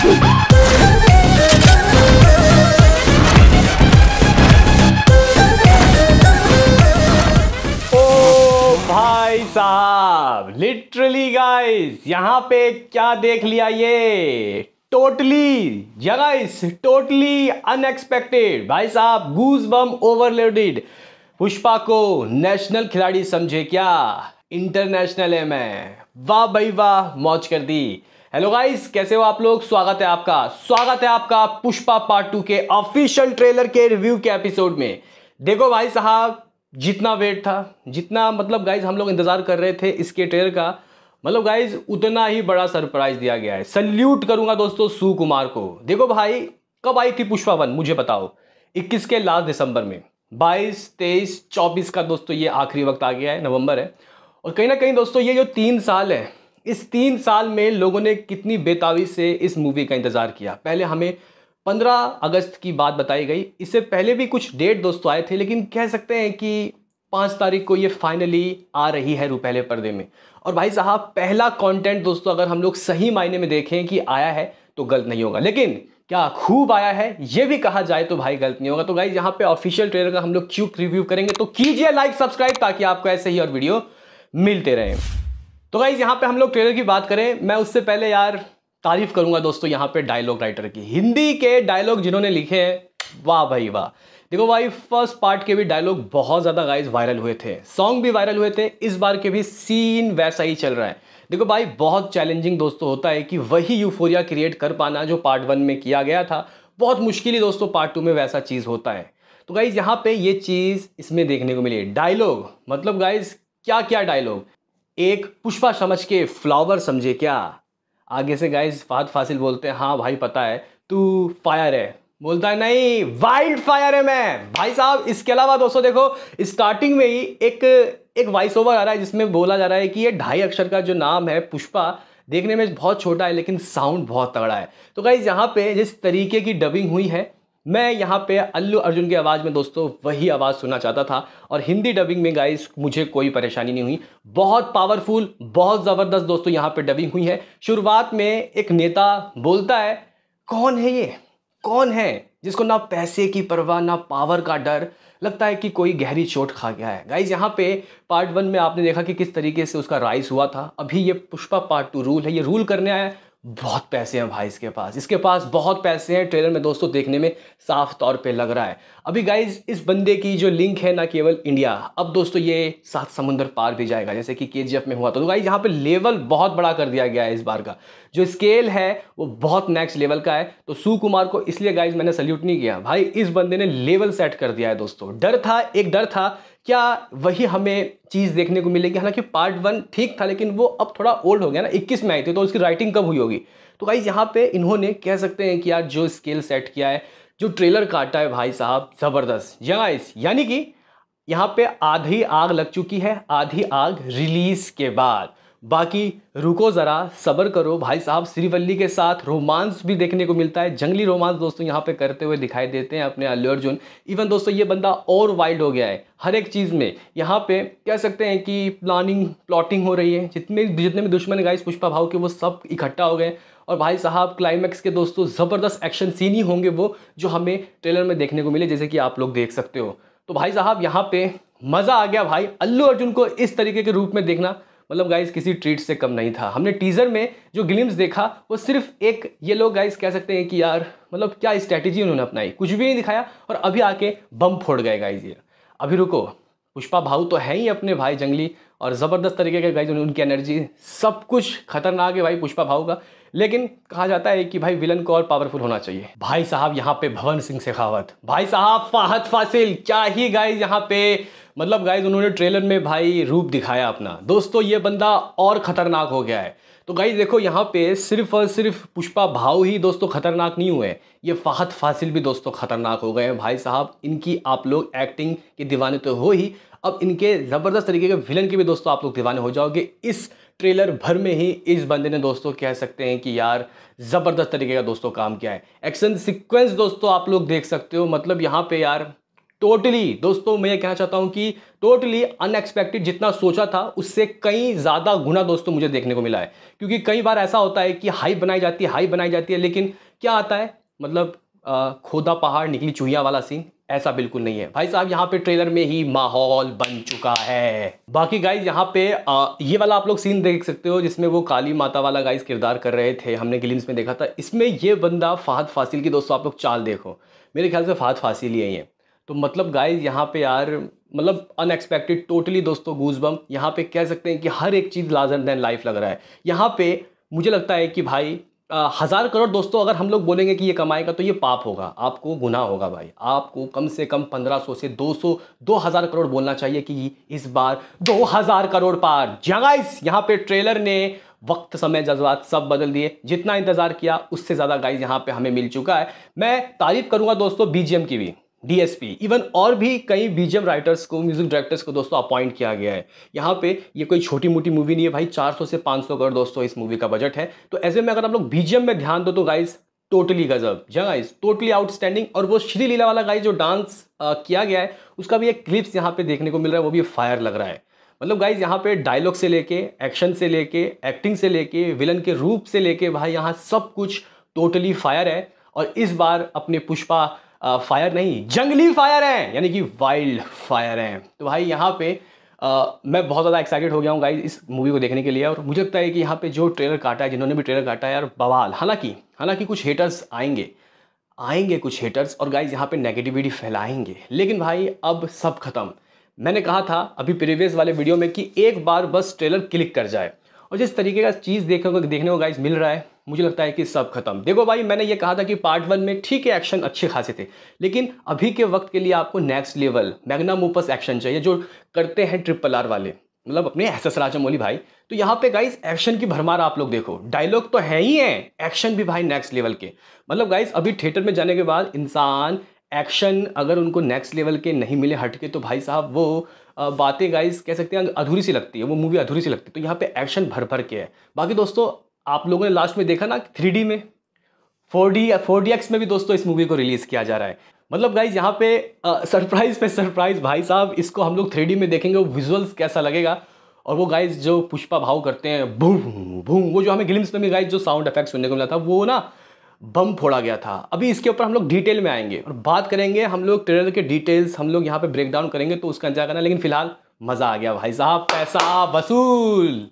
भाई साहब literally guys यहां पे क्या देख लिया ये टोटली गाइस टोटली अनएक्सपेक्टेड भाई साहब गूज बम ओवरलोडेड पुष्पा को नेशनल खिलाड़ी समझे क्या इंटरनेशनल है मैं वाह भाई वाह मौज कर दी हेलो गाइस कैसे हो आप लोग स्वागत है आपका स्वागत है आपका पुष्पा पार्ट टू के ऑफिशियल ट्रेलर के रिव्यू के एपिसोड में देखो भाई साहब जितना वेट था जितना मतलब गाइज हम लोग इंतजार कर रहे थे इसके ट्रेलर का मतलब गाइज उतना ही बड़ा सरप्राइज दिया गया है सल्यूट करूंगा दोस्तों सुकुमार को देखो भाई कब आई थी पुष्पा वन मुझे बताओ इक्कीस के लास्ट दिसंबर में बाईस तेईस चौबीस का दोस्तों ये आखिरी वक्त आ गया है नवंबर है और कहीं ना कहीं दोस्तों ये जो तीन साल है इस तीन साल में लोगों ने कितनी बेताबी से इस मूवी का इंतज़ार किया पहले हमें 15 अगस्त की बात बताई गई इससे पहले भी कुछ डेट दोस्तों तो आए थे लेकिन कह सकते हैं कि पाँच तारीख को ये फाइनली आ रही है रुपहले पर्दे में और भाई साहब पहला कंटेंट दोस्तों अगर हम लोग सही मायने में देखें कि आया है तो गलत नहीं होगा लेकिन क्या खूब आया है ये भी कहा जाए तो भाई गलत नहीं होगा तो भाई यहाँ पे ऑफिशियल ट्रेलर का हम लोग क्यूक रिव्यू करेंगे तो कीजिए लाइक सब्सक्राइब ताकि आपको ऐसे ही और वीडियो मिलते रहें तो गाइज यहाँ पे हम लोग ट्रेलर की बात करें मैं उससे पहले यार तारीफ करूंगा दोस्तों यहाँ पे डायलॉग राइटर की हिंदी के डायलॉग जिन्होंने लिखे हैं वाह भाई वाह देखो भाई फर्स्ट पार्ट के भी डायलॉग बहुत ज़्यादा गाइज वायरल हुए थे सॉन्ग भी वायरल हुए थे इस बार के भी सीन वैसा ही चल रहा है देखो भाई बहुत चैलेंजिंग दोस्तों होता है कि वही यूफोरिया क्रिएट कर पाना जो पार्ट वन में किया गया था बहुत मुश्किल ही दोस्तों पार्ट टू में वैसा चीज़ होता है तो गाइज यहाँ पे ये चीज़ इसमें देखने को मिली डायलॉग मतलब गाइज क्या क्या डायलॉग एक पुष्पा समझ के फ्लावर समझे क्या आगे से गाइज फहद फासिल बोलते हैं हाँ भाई पता है तू फायर है बोलता है नहीं वाइल्ड फायर है मैं भाई साहब इसके अलावा दोस्तों देखो स्टार्टिंग में ही एक एक वॉइस ओवर आ रहा है जिसमें बोला जा रहा है कि ये ढाई अक्षर का जो नाम है पुष्पा देखने में बहुत छोटा है लेकिन साउंड बहुत तगड़ा है तो गाइज यहाँ पे जिस तरीके की डबिंग हुई है मैं यहाँ पे अल्लू अर्जुन की आवाज़ में दोस्तों वही आवाज़ सुनना चाहता था और हिंदी डबिंग में गाइस मुझे कोई परेशानी नहीं हुई बहुत पावरफुल बहुत ज़बरदस्त दोस्तों यहाँ पे डबिंग हुई है शुरुआत में एक नेता बोलता है कौन है ये कौन है जिसको ना पैसे की परवाह ना पावर का डर लगता है कि कोई गहरी चोट खा गया है गाइज यहाँ पे पार्ट वन में आपने देखा कि किस तरीके से उसका राइस हुआ था अभी ये पुष्पा पार्ट टू रूल है ये रूल करने आया बहुत पैसे हैं भाई इसके पास इसके पास बहुत पैसे हैं ट्रेलर में दोस्तों देखने में साफ तौर पे लग रहा है अभी गाइज इस बंदे की जो लिंक है ना केवल इंडिया अब दोस्तों ये सात समुंदर पार भी जाएगा जैसे कि के में हुआ था तो गाइज यहाँ पे लेवल बहुत बड़ा कर दिया गया है इस बार का जो स्केल है वो बहुत नेक्स्ट लेवल का है तो सुकुमार को इसलिए गाइज मैंने सल्यूट नहीं किया भाई इस बंदे ने लेवल सेट कर दिया है दोस्तों डर था एक डर था क्या वही हमें चीज़ देखने को मिलेगी हालांकि पार्ट वन ठीक था लेकिन वो अब थोड़ा ओल्ड हो गया ना इक्कीस में आई थी तो उसकी राइटिंग कब हुई होगी तो भाई यहाँ पे इन्होंने कह सकते हैं कि यार जो स्केल सेट किया है जो ट्रेलर काटा है भाई साहब ज़बरदस्त जगाइस यानी कि यहाँ पे आधी आग लग चुकी है आधी आग रिलीज़ के बाद बाकी रुको ज़रा सब्र करो भाई साहब श्रीवल्ली के साथ रोमांस भी देखने को मिलता है जंगली रोमांस दोस्तों यहाँ पे करते हुए दिखाई देते हैं अपने अल्लू अर्जुन इवन दोस्तों ये बंदा और वाइल्ड हो गया है हर एक चीज़ में यहाँ पे कह सकते हैं कि प्लानिंग प्लॉटिंग हो रही है जितने जितने भी दुश्मन गाइस पुष्पा भाव के वो सब इकट्ठा हो गए और भाई साहब क्लाइमैक्स के दोस्तों ज़बरदस्त एक्शन सीन ही होंगे वो जो हमें ट्रेलर में देखने को मिले जैसे कि आप लोग देख सकते हो तो भाई साहब यहाँ पर मज़ा आ गया भाई अल्लू अर्जुन को इस तरीके के रूप में देखना मतलब गाइस किसी ट्रीट से कम नहीं था हमने टीज़र में जो ग्लिम्स देखा वो सिर्फ एक ये लोग गाइस कह सकते हैं कि यार मतलब क्या स्ट्रैटेजी उन्होंने अपनाई कुछ भी नहीं दिखाया और अभी आके बम फोड़ गए गाइज ये अभी रुको पुष्पा भाऊ तो है ही अपने भाई जंगली और ज़बरदस्त तरीके के गाइज उनकी एनर्जी सब कुछ खतरनाक है भाई पुष्पा भाऊ का लेकिन कहा जाता है कि भाई विलन को और पावरफुल होना चाहिए भाई साहब यहाँ पे भवन सिंह शेखावत भाई साहब फाहत फासिल क्या ही गाइज यहाँ पे मतलब गाइज उन्होंने ट्रेलर में भाई रूप दिखाया अपना दोस्तों ये बंदा और खतरनाक हो गया है तो गाइज देखो यहाँ पे सिर्फ और सिर्फ पुष्पा भाव ही दोस्तों खतरनाक नहीं हुए ये फाहत फासिल भी दोस्तों खतरनाक हो गए हैं भाई साहब इनकी आप लोग एक्टिंग के दीवाने तो हो ही अब इनके ज़बरदस्त तरीके के विलन के भी दोस्तों आप लोग दीवाने हो जाओगे इस ट्रेलर भर में ही इस बंदे ने दोस्तों कह सकते हैं कि यार ज़बरदस्त तरीके का दोस्तों काम किया है एक्शन सिक्वेंस दोस्तों आप लोग देख सकते हो मतलब यहाँ पे यार टोटली दोस्तों मैं ये कहना चाहता हूं कि टोटली अनएक्सपेक्टेड जितना सोचा था उससे कई ज़्यादा गुना दोस्तों मुझे देखने को मिला है क्योंकि कई बार ऐसा होता है कि हाई बनाई जाती है हाई बनाई जाती है लेकिन क्या आता है मतलब आ, खोदा पहाड़ निकली चूहिया वाला सीन ऐसा बिल्कुल नहीं है भाई साहब यहाँ पे ट्रेलर में ही माहौल बन चुका है बाकी गाइज यहाँ पे आ, ये वाला आप लोग सीन देख सकते हो जिसमें वो काली माता वाला गाइज किरदार कर रहे थे हमने गिलिम्स में देखा था इसमें ये बंदा फाहद फासिल की दोस्तों आप लोग चाल देखो मेरे ख्याल से फाहद फासिल ही है तो मतलब गाइस यहाँ पे यार मतलब अनएक्सपेक्टेड टोटली दोस्तों गूज बम यहाँ पे कह सकते हैं कि हर एक चीज़ लाजन दैन लाइफ लग रहा है यहाँ पे मुझे लगता है कि भाई हज़ार करोड़ दोस्तों अगर हम लोग बोलेंगे कि ये कमाएगा तो ये पाप होगा आपको गुना होगा भाई आपको कम से कम पंद्रह सौ से दो सौ दो हज़ार करोड़ बोलना चाहिए कि इस बार दो हज़ार करोड़ पार जगाइस यहाँ पे ट्रेलर ने वक्त समय जज्बात सब बदल दिए जितना इंतज़ार किया उससे ज़्यादा गाइज यहाँ पे हमें मिल चुका है मैं तारीफ़ करूँगा दोस्तों बीजीएम की भी डीएसपी इवन और भी कई बीजेम राइटर्स को म्यूजिक डायरेक्टर्स को दोस्तों अपॉइंट किया गया है यहाँ पे ये कोई छोटी मोटी मूवी नहीं है भाई 400 से 500 करोड़ दोस्तों इस मूवी का बजट है तो ऐसे में अगर आप लोग बीजेम में ध्यान दो तो गाइज टोटली गजब जहाँ गाइज टोटली आउटस्टैंडिंग और वो श्री लीला वाला गाइज जो डांस किया गया है उसका भी एक क्लिप्स यहाँ पे देखने को मिल रहा है वो भी फायर लग रहा है मतलब गाइज यहाँ पे डायलॉग से लेके एक्शन से लेके एक्टिंग से लेके विलन के रूप से लेके भाई यहाँ सब कुछ टोटली फायर है और इस बार अपने पुष्पा फायर नहीं जंगली फायर हैं यानी कि वाइल्ड फायर हैं तो भाई यहाँ पे आ, मैं बहुत ज़्यादा एक्साइटेड हो गया हूँ गाइज इस मूवी को देखने के लिए और मुझे लगता है कि यहाँ पे जो ट्रेलर काटा है जिन्होंने भी ट्रेलर काटा है यार बवाल हालांकि हालांकि कुछ हेटर्स आएंगे आएंगे कुछ हेटर्स और गाइज यहाँ पे नेगेटिविटी फैलाएंगे लेकिन भाई अब सब खत्म मैंने कहा था अभी प्रीवियस वाले वीडियो में कि एक बार बस ट्रेलर क्लिक कर जाए और जिस तरीके का चीज़ देखने को देखने को गाइज मिल रहा है मुझे लगता है कि सब खत्म देखो भाई मैंने ये कहा था कि पार्ट वन में ठीक है एक्शन अच्छे खासे थे लेकिन अभी के वक्त के लिए आपको next level magnum opus action चाहिए जो करते हैं ट्रिपल आर वाले मतलब अपने एस एस राजामौली भाई तो यहाँ पे गाइस एक्शन की भरमार आप लोग देखो डायलॉग तो है ही है एक्शन भी भाई नेक्स्ट लेवल के मतलब गाइस अभी थिएटर में जाने के बाद इंसान एक्शन अगर उनको नेक्स्ट लेवल के नहीं मिले हटके तो भाई साहब वो बातें गाइज कह सकते हैं अधूरी सी लगती है वो मूवी अधूरी सी लगती है तो यहाँ पे एक्शन भर भर के है बाकी दोस्तों आप लोगों ने लास्ट में देखा ना थ्री में फोर डी फोर में भी दोस्तों इस मूवी को रिलीज़ किया जा रहा है मतलब गाइज यहाँ पे सरप्राइज पे सरप्राइज भाई साहब इसको हम लोग थ्री में देखेंगे वो विजुअल्स कैसा लगेगा और वो गाइज जो पुष्पा भाव करते हैं भूम भूम वो जो हमें ग्लिम्स में भी गाइज जो साउंड इफेक्ट सुनने को मिला था वो ना बम फोड़ा गया था अभी इसके ऊपर हम लोग डिटेल में आएंगे और बात करेंगे हम लोग ट्रेलर के डिटेल्स हम लोग यहाँ पे ब्रेकडाउन करेंगे तो उसका इंतजार करना लेकिन फिलहाल मज़ा आ गया भाई साहब पैसा वसूल